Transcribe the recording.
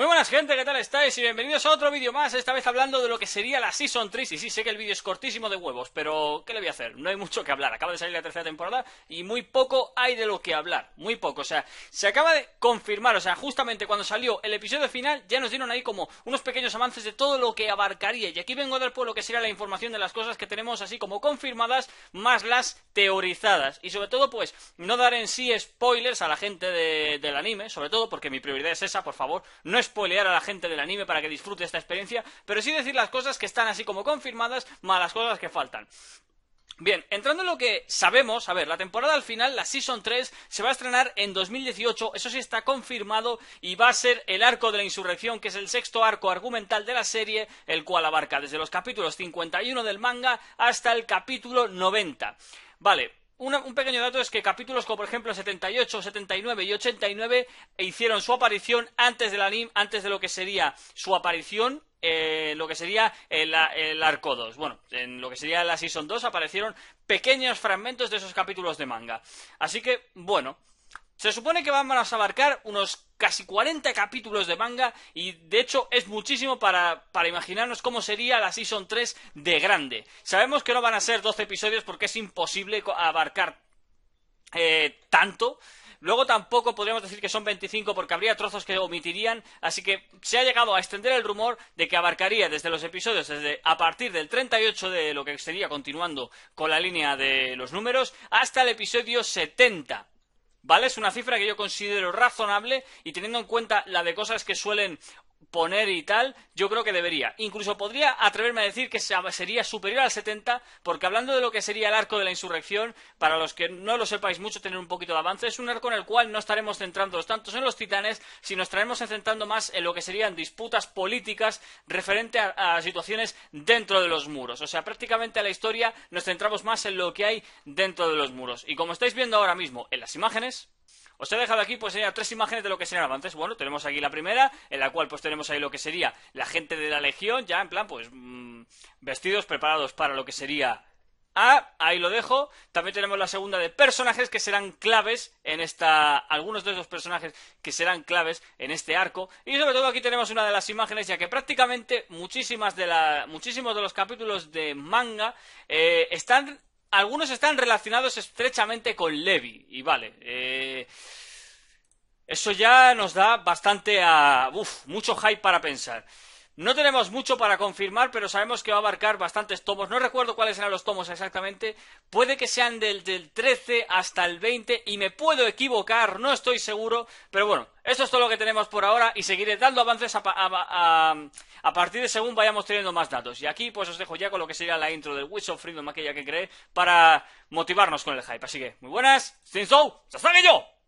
Muy buenas gente, ¿qué tal estáis? Y bienvenidos a otro vídeo más, esta vez hablando de lo que sería la Season 3 Y sí, sé que el vídeo es cortísimo de huevos, pero ¿qué le voy a hacer? No hay mucho que hablar, acaba de salir la tercera temporada y muy poco hay de lo que hablar Muy poco, o sea, se acaba de confirmar, o sea, justamente cuando salió el episodio final Ya nos dieron ahí como unos pequeños avances de todo lo que abarcaría Y aquí vengo a dar por lo que sería la información de las cosas que tenemos así como confirmadas Más las teorizadas Y sobre todo, pues, no dar en sí spoilers a la gente de, del anime Sobre todo porque mi prioridad es esa, por favor, no spoilear a la gente del anime para que disfrute esta experiencia, pero sí decir las cosas que están así como confirmadas, más las cosas que faltan. Bien, entrando en lo que sabemos, a ver, la temporada al final, la Season 3, se va a estrenar en 2018, eso sí está confirmado, y va a ser el arco de la insurrección, que es el sexto arco argumental de la serie, el cual abarca desde los capítulos 51 del manga hasta el capítulo 90. Vale, un pequeño dato es que capítulos como por ejemplo 78, 79 y 89 hicieron su aparición antes la anime, antes de lo que sería su aparición eh, lo que sería el, el, arco 2. Bueno, en lo que sería la Season 2 aparecieron pequeños fragmentos de esos capítulos de manga. Así que, bueno, se supone que vamos a abarcar unos casi 40 capítulos de manga y de hecho es muchísimo para, imaginarnos cómo sería la Season 3 de grande. Sabemos que no van a ser 12 episodios porque es imposible abarcar eh, tanto. Luego tampoco podríamos decir que son 25 porque habría trozos que omitirían, así que se ha llegado a extender el rumor de que abarcaría desde los episodios desde a partir del 38 de lo que sería continuando con la línea de los números hasta el episodio 70 ¿Vale? Es una cifra que yo considero razonable y teniendo en cuenta la de cosas que suelen poner y tal, yo creo que debería. Incluso podría atreverme a decir que sería superior al 70, porque hablando de lo que sería el arco de la insurrección, para los que no lo sepáis mucho, tener un poquito de avance, es un arco en el cual no estaremos centrándonos tanto en los titanes, sino estaremos centrando más en lo que serían disputas políticas referente a situaciones dentro de los muros. O sea, prácticamente a la historia nos centramos más en lo que hay dentro de los muros. Y como estáis viendo ahora mismo en las imágenes, os he dejado aquí pues eh, tres imágenes de lo que serían avances. Bueno, tenemos aquí la primera, en la cual pues tenemos ahí lo que sería la gente de la legión, ya en plan pues mm, vestidos preparados para lo que sería Ah, ahí lo dejo. También tenemos la segunda de personajes que serán claves en esta. Algunos de esos personajes que serán claves en este arco. Y sobre todo aquí tenemos una de las imágenes, ya que prácticamente muchísimas de la... muchísimos de los capítulos de manga eh, están algunos están relacionados estrechamente con Levi. Y vale, eh, eso ya nos da bastante a... mucho hype para pensar. No tenemos mucho para confirmar, pero sabemos que va a abarcar bastantes tomos. No recuerdo cuáles eran los tomos exactamente. Puede que sean del, del 13 hasta el 20 y me puedo equivocar, no estoy seguro. Pero bueno, esto es todo lo que tenemos por ahora y seguiré dando avances a, partir de según vayamos teniendo más datos. Y aquí pues os dejo ya con lo que sería la intro del Wish of Freedom, aquella que creé, para motivarnos con el hype. Así que, muy buenas, hasta yo!